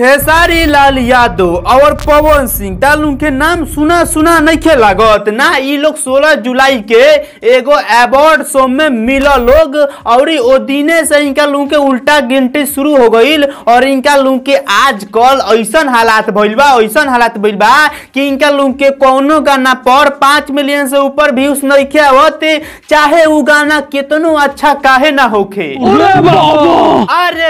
खेसारी लाल यादव और पवन सिंह ताल के नाम सुना सुना नहीं खे लागत ना ये लोग 16 जुलाई के एगो अवार्ड शो में मिला लोग और ओ दिने से इनका लोग के उल्टा गिनती शुरू हो गई और इनका लोग के आज कल ऐसा हालात भैल बा ऐसा हालात भैल बा कि इनका लोग के कोनो गाना पर पाँच मिलियन से ऊपर व्यूज नहीं आवत चाहे वो गाना कितनो अच्छा काहे ना होखे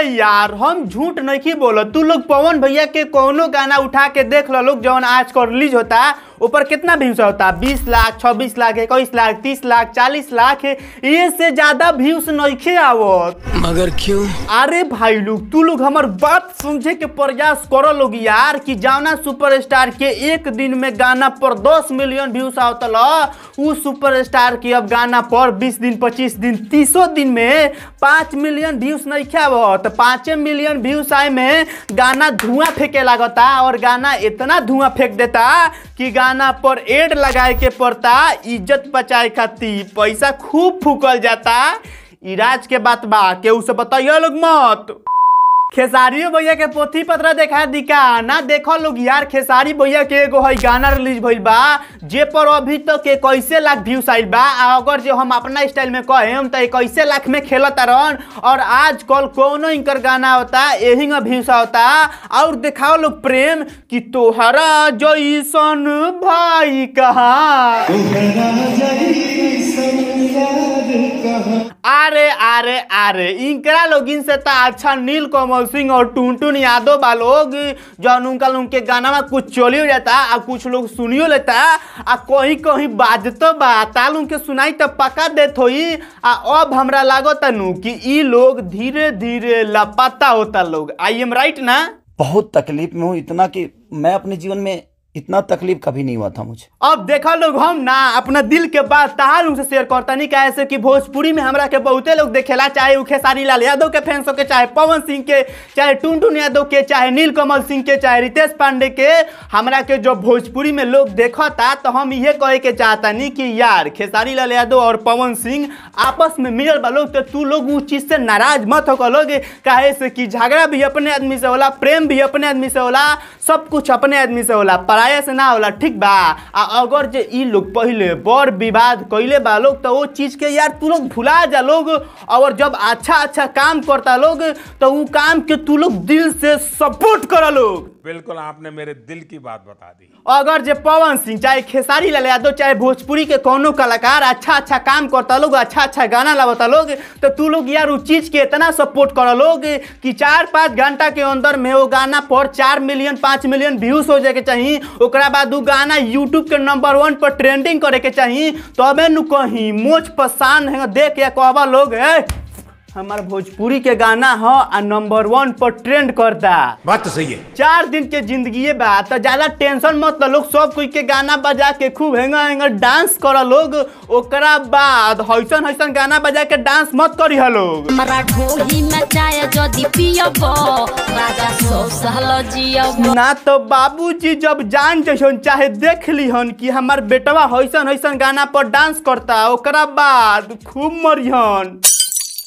यार हम झूठ नहीं बोल तू लोग पवन भैया के कोनो गाना उठा के देख लो लोग आज आजकल रिलीज होता है ऊपर कितना व्यूज होता है बीस लाख छब्बीस लाख इक्कीस लाख तीस लाख चालीस लाख ये से ज्यादा व्यूज नहीं आवत मगर क्यों अरे भाई लोग तू लोग हमार बात समझे के प्रयास कर लोग यार कि जावना स्टार के एक दिन में गाना पर दस मिलियन व्यूज आवतल उ स्टार के अब गाना पर बीस दिन पच्चीस दिन तीसों दिन में पाँच मिलियन व्यूज नहीं आवत पाँचे मिलियन व्यूज आए में गाना धुआं फेंके लगता और गाना इतना धुआं फेंक देता कि गाना जमाना पर एड लगाए के पड़ता इज्जत बचाए खाती पैसा खूब फूकल जाता इराज के बात बा के उसे बताइए लोग मत खेसारियो भैया के पोथी पत्र देखा ना देखो लोग यार खेसारी भैया के एगो है गाना रिलीज भैल बा जे पर अभी तक तो के कैसे लाख व्यूज आइल बा अगर जो हम अपना स्टाइल में कहें तो कैसे लाख में खेलता रन और आज कल कोनो इनकर गाना होता यही व्यूज होता और दिखाओ लोग प्रेम कि तोहरा जैसन भाई कहा आरे आरे आरे इनका लोगिन से तो अच्छा नील कोमल सिंह और टून टून यादव बा लोग जौन उनका उनके गाना में कुछ चोली हो जाता आ कुछ लोग सुनियो लेता आ कहीं कहीं बाजतो बा ताल उनके सुनाई तो पका देत होई आ अब हमरा लागो नु कि ई लोग धीरे धीरे लापता होता लोग आई एम राइट ना बहुत तकलीफ में हूँ इतना कि मैं अपने जीवन में इतना तकलीफ कभी नहीं हुआ था मुझे अब देखा लोग हम ना अपना दिल के बात से उनसे शेयर करता नहीं का ऐसे कि भोजपुरी में हमरा के बहुते लोग देखेला चाहे उ खेसारी लाल यादव के फैंस के चाहे पवन सिंह के चाहे टुनटुन यादव के चाहे नील कमल सिंह के चाहे रितेश पांडे के हमरा के जो भोजपुरी में लोग देखता तो हम ये कहे के चाहता नहीं कि यार खेसारी लाल यादव और पवन सिंह आपस में मिलल बा लोग तो तू लोग उस चीज से नाराज मत हो लोग कहे से कि झगड़ा भी अपने आदमी से होला प्रेम भी अपने आदमी से होला सब कुछ अपने आदमी से होला लड़ाई से ना होला ठीक बा आ अगर जे ई लोग पहले बड़ विवाद कैले बा लोग तो वो चीज़ के यार तू लोग भुला जा लोग और जब अच्छा अच्छा काम करता लोग तो वो काम के तू लोग दिल से सपोर्ट करा लोग बिल्कुल आपने मेरे दिल की बात बता दी अगर जो पवन सिंह चाहे खेसारी लाल यादव तो चाहे भोजपुरी के कोनो कलाकार अच्छा अच्छा काम करता लोग अच्छा अच्छा गाना लगाता लोग तो तू लोग यार उस चीज के इतना सपोर्ट कर लोग कि चार पाँच घंटा के अंदर में वो गाना पर चार मिलियन पाँच मिलियन व्यूज हो जाए के चाहिए ओकरा बाद वो गाना यूट्यूब के नंबर वन पर ट्रेंडिंग करे के चाहिए तबे तो नु कहीं मोच पसान है देख या कहबा लोग है हमारा भोजपुरी के गाना हो आ नंबर वन पर ट्रेंड करता बात तो सही है चार दिन के जिंदगी बात तो ज्यादा टेंशन मत लो लोग सब कोई के गाना बजा के खूब हेंगा हेंगा डांस कर लोग ओकरा बाद हैसन हैसन गाना बजा के डांस मत करी है लोग ना तो बाबू जी जब जान जैसन चाहे देख ली हन कि हमार बेटवा हैसन हैसन गाना पर डांस करता ओकरा बाद खूब मरिहन